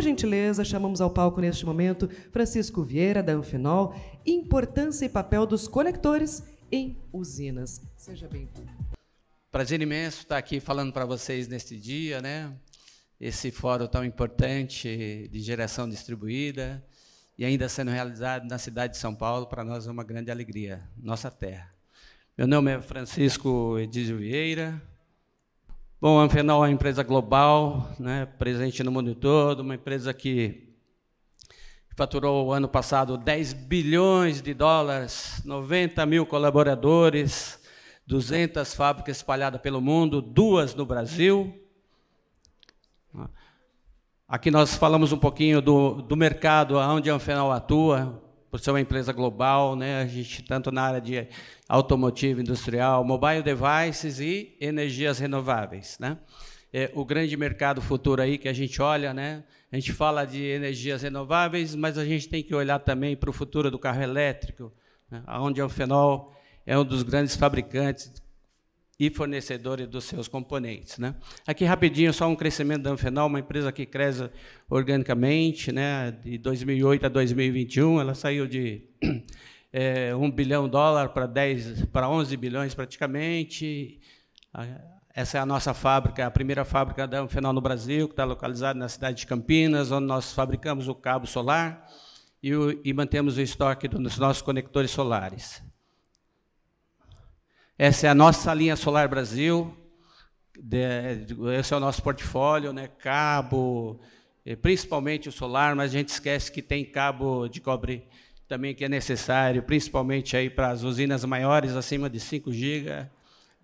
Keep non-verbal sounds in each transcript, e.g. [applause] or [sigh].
Por gentileza, chamamos ao palco neste momento Francisco Vieira, da Anfinol, Importância e Papel dos Conectores em Usinas. Seja bem-vindo. Prazer imenso estar aqui falando para vocês neste dia, né? Esse fórum tão importante de geração distribuída e ainda sendo realizado na cidade de São Paulo, para nós é uma grande alegria, nossa terra. Meu nome é Francisco Edílio Vieira, Bom, a é uma empresa global, né, presente no mundo todo, uma empresa que faturou ano passado 10 bilhões de dólares, 90 mil colaboradores, 200 fábricas espalhadas pelo mundo, duas no Brasil. Aqui nós falamos um pouquinho do, do mercado onde a Amphenol atua, por ser uma empresa global, né? a gente tanto na área de automotiva, industrial, mobile devices e energias renováveis. Né? É o grande mercado futuro aí que a gente olha, né? a gente fala de energias renováveis, mas a gente tem que olhar também para o futuro do carro elétrico, né? onde o Fenol é um dos grandes fabricantes e fornecedores dos seus componentes. Né? Aqui, rapidinho, só um crescimento da Anfenal, uma empresa que cresce organicamente, né? de 2008 a 2021, ela saiu de [clears throat] é, 1 bilhão de dólar para 10, para 11 bilhões praticamente. Essa é a nossa fábrica, a primeira fábrica da Anfenal no Brasil, que está localizada na cidade de Campinas, onde nós fabricamos o cabo solar e, o, e mantemos o estoque dos nossos conectores solares. Essa é a nossa linha Solar Brasil, esse é o nosso portfólio, né? cabo, eh, principalmente o solar, mas a gente esquece que tem cabo de cobre também que é necessário, principalmente aí para as usinas maiores, acima de 5 GB,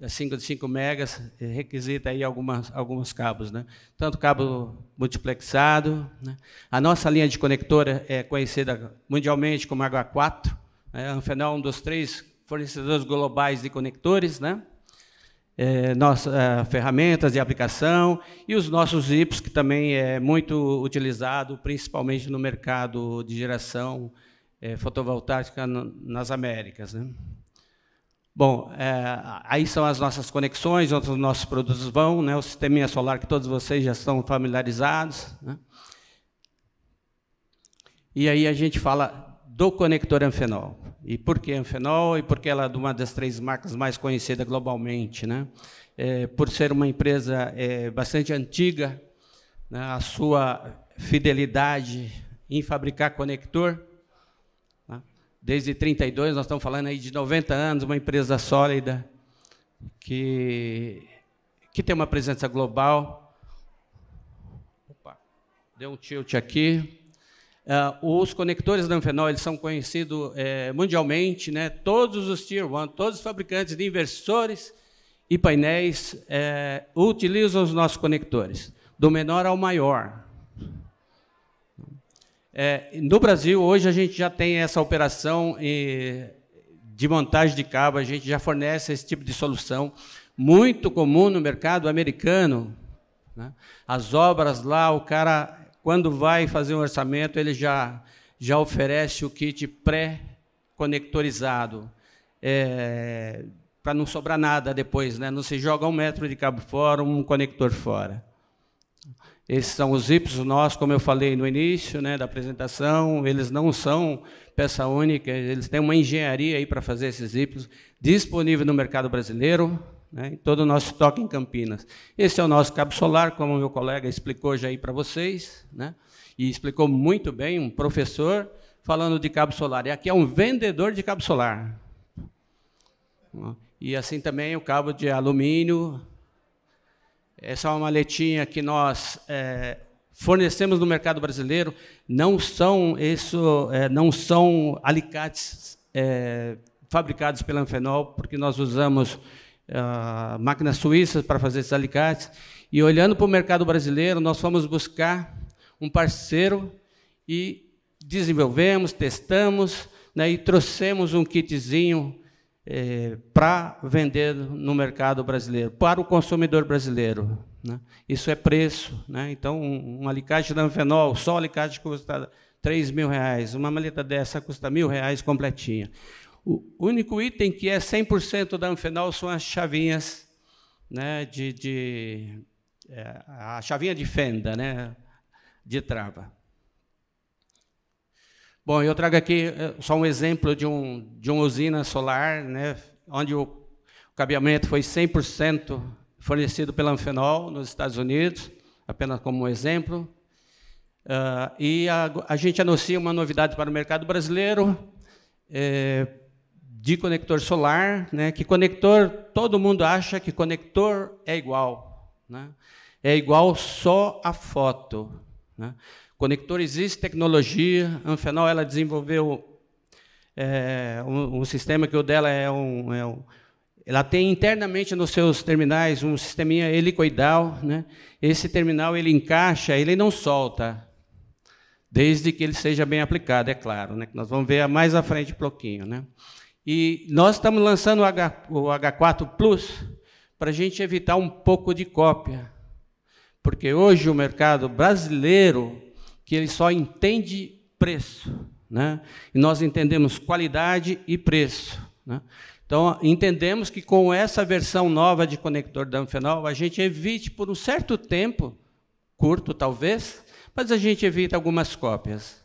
acima de 5 megas, eh, requisita aí algumas, alguns cabos, né? Tanto cabo multiplexado, né? A nossa linha de conectora é, é conhecida mundialmente como H4, né? Anfenol é um dos três fornecedores globais de conectores, né? É, nossas é, ferramentas de aplicação e os nossos IPs, que também é muito utilizado, principalmente no mercado de geração é, fotovoltaica no, nas Américas. Né? Bom, é, aí são as nossas conexões, onde os nossos produtos vão, né? o sistema solar que todos vocês já estão familiarizados. Né? E aí a gente fala do conector anfenol. E por que Amphenol? E por que ela é uma das três marcas mais conhecidas globalmente? Né? É, por ser uma empresa é, bastante antiga, né? a sua fidelidade em fabricar conector, né? desde 32, nós estamos falando aí de 90 anos, uma empresa sólida, que, que tem uma presença global. Opa, deu um tilt aqui. Uh, os conectores da eles são conhecidos eh, mundialmente, né? todos os Tier 1, todos os fabricantes de inversores e painéis eh, utilizam os nossos conectores, do menor ao maior. Eh, no Brasil, hoje, a gente já tem essa operação de montagem de cabo, a gente já fornece esse tipo de solução, muito comum no mercado americano. Né? As obras lá, o cara quando vai fazer um orçamento, ele já, já oferece o kit pré-conectorizado, é, para não sobrar nada depois, né? não se joga um metro de cabo fora, um conector fora. Esses são os IPs, nós, como eu falei no início né, da apresentação, eles não são peça única, eles têm uma engenharia aí para fazer esses IPs disponível no mercado brasileiro, né, em todo o nosso estoque em Campinas. Esse é o nosso cabo solar, como meu colega explicou já aí para vocês, né, e explicou muito bem, um professor falando de cabo solar. E aqui é um vendedor de cabo solar. E assim também o cabo de alumínio. Essa é uma maletinha que nós é, fornecemos no mercado brasileiro. Não são isso, é, não são alicates é, fabricados pela Anfenol, porque nós usamos ah, máquinas suíças para fazer esses alicates. E olhando para o mercado brasileiro, nós fomos buscar um parceiro e desenvolvemos, testamos né, e trouxemos um kitzinho eh, para vender no mercado brasileiro, para o consumidor brasileiro. Né? Isso é preço. Né? Então, um, um, alicate de anfenol, só alicate custa 3 mil reais. Uma maleta dessa custa mil reais completinha. O único item que é 100% da Anfenal são as chavinhas, né, de, de é, a chavinha de fenda, né, de trava. Bom, eu trago aqui é, só um exemplo de, um, de uma usina solar, né, onde o, o cabeamento foi 100% fornecido pela Anfenol nos Estados Unidos, apenas como um exemplo. Uh, e a, a, gente anuncia uma novidade para o mercado brasileiro. É, de conector solar, né? Que conector todo mundo acha que conector é igual, né? É igual só a foto, né? Conector existe tecnologia. A Anfenol ela desenvolveu é, um, um, sistema que o dela é um, é um ela tem internamente nos seus terminais um sisteminha helicoidal, né? Esse terminal ele encaixa, ele não solta, desde que ele seja bem aplicado, é claro, né? Nós vamos ver mais à frente um pouquinho, né? E nós estamos lançando o, H, o H4 Plus para a gente evitar um pouco de cópia. Porque hoje o mercado brasileiro, que ele só entende preço, né? e nós entendemos qualidade e preço. Né? Então, entendemos que com essa versão nova de conector danfenol, a gente evite por um certo tempo, curto talvez, mas a gente evita algumas cópias.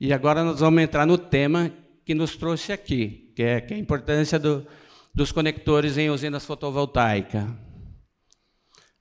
E agora nós vamos entrar no tema que nos trouxe aqui, que é, que é a importância do, dos conectores em usinas fotovoltaicas.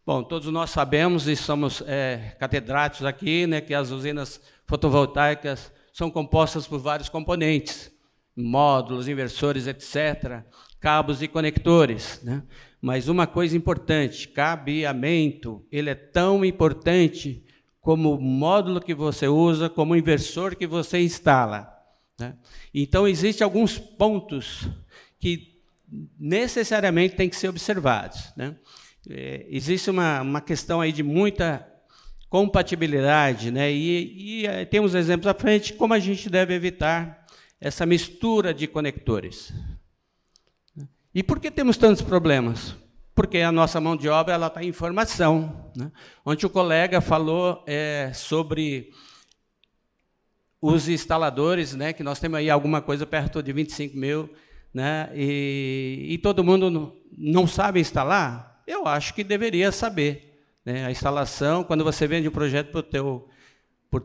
Bom, todos nós sabemos e somos é, catedráticos aqui, né, que as usinas fotovoltaicas são compostas por vários componentes, módulos, inversores, etc., cabos e conectores. Né? Mas uma coisa importante, cabeamento, ele é tão importante como módulo que você usa, como inversor que você instala. Né? Então, existem alguns pontos que necessariamente têm que ser observados. Né? É, existe uma, uma questão aí de muita compatibilidade, né? E, e eh, temos exemplos à frente como a gente deve evitar essa mistura de conectores. Né? E por que temos tantos problemas? porque a nossa mão de obra ela está em formação. Né? Ontem o colega falou é, sobre os instaladores, né, que nós temos aí alguma coisa perto de 25 mil, né, e, e todo mundo não sabe instalar? Eu acho que deveria saber. Né? A instalação, quando você vende um projeto para o teu,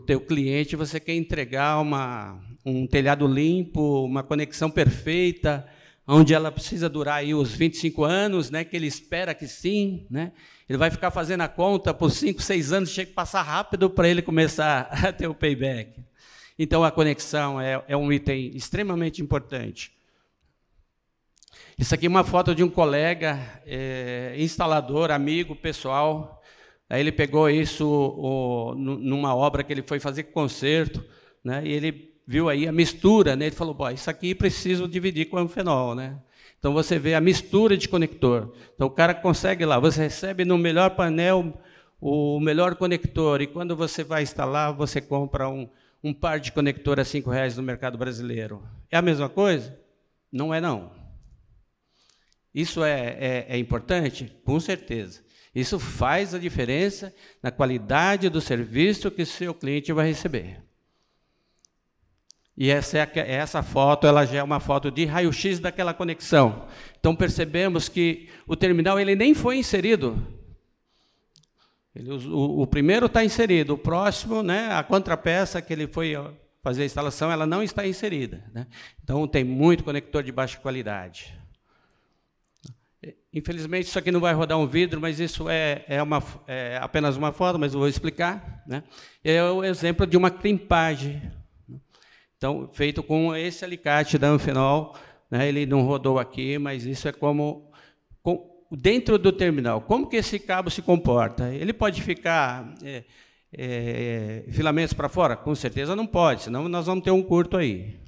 teu cliente, você quer entregar uma, um telhado limpo, uma conexão perfeita, onde ela precisa durar aí os 25 anos, né, que ele espera que sim, né? Ele vai ficar fazendo a conta por 5, 6 anos, chega que passar rápido para ele começar [laughs] a ter o payback. Então a conexão é, é um item extremamente importante. Isso aqui é uma foto de um colega, é, instalador, amigo, pessoal. Aí ele pegou isso o, numa obra que ele foi fazer concerto, né? E ele viu aí a mistura, né? Ele falou, bom, isso aqui preciso dividir com o fenol, né? Então você vê a mistura de conector. Então o cara consegue lá, você recebe no melhor painel o melhor conector e quando você vai instalar, você compra um, um par de conector a R$ reais no mercado brasileiro. É a mesma coisa? Não é não. Isso é, é, é importante? Com certeza. Isso faz a diferença na qualidade do serviço que seu cliente vai receber. E essa, é, essa foto ela já é uma foto de raio-x daquela conexão. Então percebemos que o terminal ele nem foi inserido. Ele, o, o, primeiro está inserido, o próximo, né, a contrapeça que ele foi fazer a instalação, ela não está inserida. Né? Então tem muito conector de baixa qualidade. Infelizmente, isso aqui não vai rodar um vidro, mas isso é, é, uma, é apenas uma foto, mas eu vou explicar. Né? É o exemplo de uma crimpagem então, feito com esse alicate da Anfenol, né, ele não rodou aqui, mas isso é como, com, dentro do terminal. Como que esse cabo se comporta? Ele pode ficar é, é, é filamentos para fora? Com certeza não pode, senão nós vamos ter um curto aí.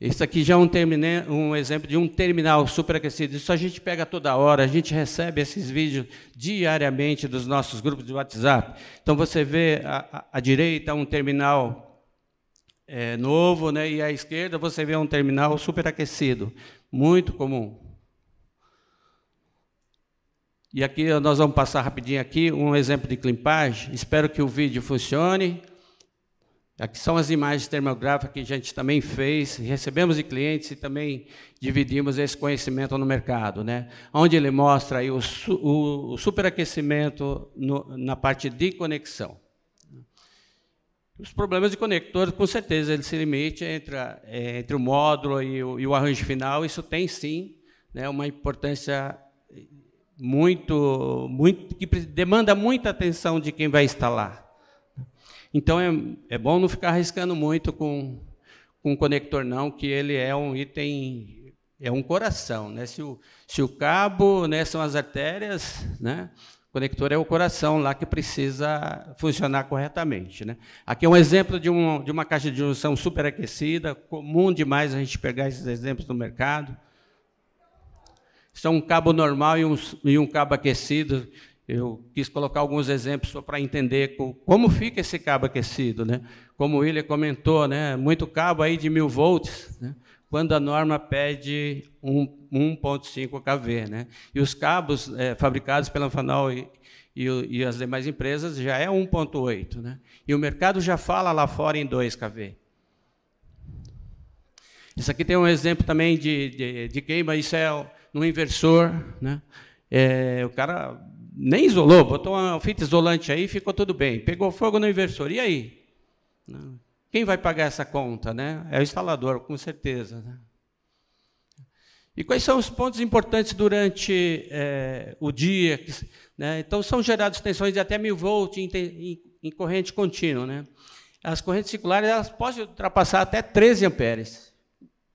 Isso aqui já é um, termine, um exemplo de um terminal superaquecido. Isso a gente pega toda hora, a gente recebe esses vídeos diariamente dos nossos grupos de WhatsApp. Então você vê à, à direita um terminal é, novo, né? e à esquerda você vê um terminal superaquecido. Muito comum. E aqui nós vamos passar rapidinho aqui um exemplo de climpagem. Espero que o vídeo funcione. Aqui são as imagens termográficas que a gente também fez, recebemos de clientes e também dividimos esse conhecimento no mercado, né? onde ele mostra aí o, su o superaquecimento no, na parte de conexão. Os problemas de conector, com certeza, ele se limite entre, a, é, entre o módulo e o, e o, arranjo final. Isso tem, sim, né, uma importância eh, muito, muito que demanda muita atenção de quem vai instalar. Então é, é bom não ficar arriscando muito com, com o conector, não, que ele é um item, é um coração. Né? Se, o, se o cabo né, são as artérias, né? o conector é o coração lá que precisa funcionar corretamente. Né? Aqui é um exemplo de, um, de uma caixa de junção superaquecida, comum demais a gente pegar esses exemplos no mercado. São é um cabo normal e um, e um cabo aquecido eu quis colocar alguns exemplos só para entender como fica esse cabo aquecido. Né? Como o William comentou, né? muito cabo aí de mil volts, né? quando a norma pede 1,5 kV. Né? E os cabos é, fabricados pela Anfanal e, e, e, as demais empresas já é 1,8. Né? E o mercado já fala lá fora em 2 kV. Isso aqui tem um exemplo também de, de, de queima, isso é no inversor. Né? É, o cara nem isolou, botou uma fita isolante aí e ficou tudo bem. Pegou fogo no inversor, e aí? Quem vai pagar essa conta? Né? É o instalador, com certeza. Né? E quais são os pontos importantes durante é, o dia? Né? Então, são geradas tensões de até 1000 volts em, em, em, corrente contínua. Né? As correntes circulares elas podem ultrapassar até 13 amperes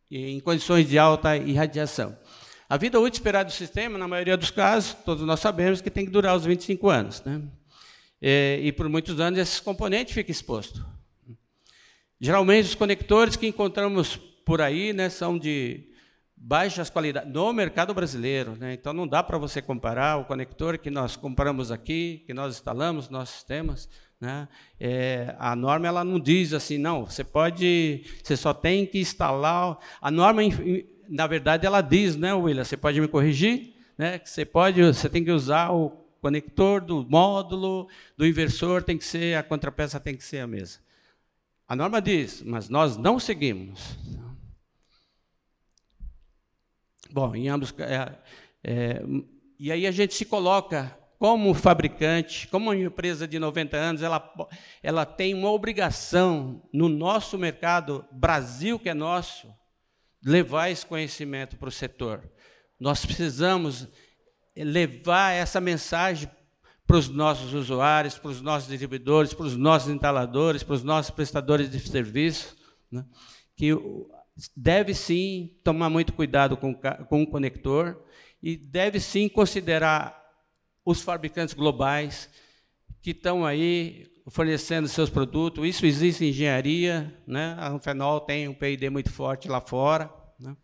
em condições de alta irradiação. A vida útil esperada do sistema, na maioria dos casos, todos nós sabemos que tem que durar os 25 anos. Né? E, é, e por muitos anos esse componente fica exposto. Geralmente os conectores que encontramos por aí né, são de baixas qualidades no mercado brasileiro. Né? Então não dá para você comparar o conector que nós compramos aqui, que nós instalamos nos nossos sistemas. Né? É, a norma ela não diz assim, não, você pode, você só tem que instalar. A norma na verdade, ela diz, né, William? Você pode me corrigir? Né, que você pode, você tem que usar o conector do módulo, do inversor tem que ser, a contrapeça tem que ser a mesma. A norma diz, mas nós não seguimos. Bom, em ambos. É, é, e aí a gente se coloca como fabricante, como uma empresa de 90 anos, ela, ela tem uma obrigação no nosso mercado, Brasil que é nosso, levar esse conhecimento para o setor. Nós precisamos levar essa mensagem para os nossos usuários, para os nossos distribuidores, para os nossos instaladores, para os nossos prestadores de serviço, né? que deve sim tomar muito cuidado com, com o conector e deve sim considerar os fabricantes globais que estão aí fornecendo seus produtos. Isso existe em engenharia, né? A Anfenol tem um P&D muito forte lá fora, né?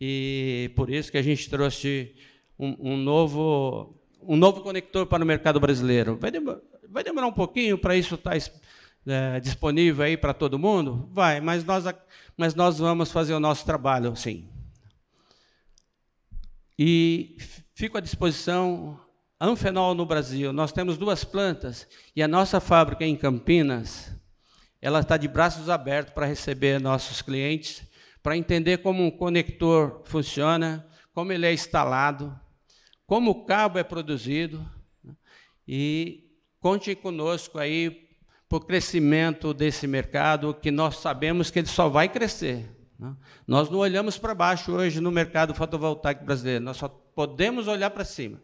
E por isso que a gente trouxe um, um novo um novo conector para o mercado brasileiro. Vai, demor vai demorar um pouquinho para isso tá estar é, disponível aí para todo mundo? Vai, mas nós, mas nós vamos fazer o nosso trabalho, sim. E fico à disposição Anfenol no Brasil, nós temos duas plantas e a nossa fábrica em Campinas, ela está de braços abertos para receber nossos clientes, para entender como um conector funciona, como ele é instalado, como o cabo é produzido. Né? E conte conosco aí para o crescimento desse mercado, que nós sabemos que ele só vai crescer. Né? Nós não olhamos para baixo hoje no mercado fotovoltaico brasileiro, nós só podemos olhar para cima.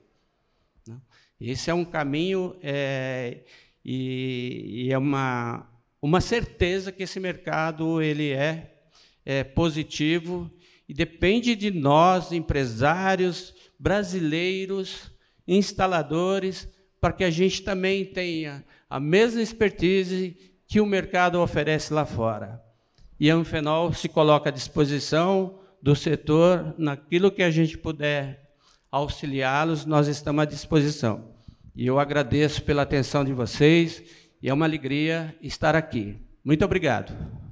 Esse é um caminho é, e, e, é uma, uma certeza que esse mercado ele é, é positivo e depende de nós, empresários brasileiros, instaladores, para que a gente também tenha a mesma expertise que o mercado oferece lá fora. E a Anfenol se coloca à disposição do setor naquilo que a gente puder auxiliá-los, nós estamos à disposição. E eu agradeço pela atenção de vocês e é uma alegria estar aqui. Muito obrigado.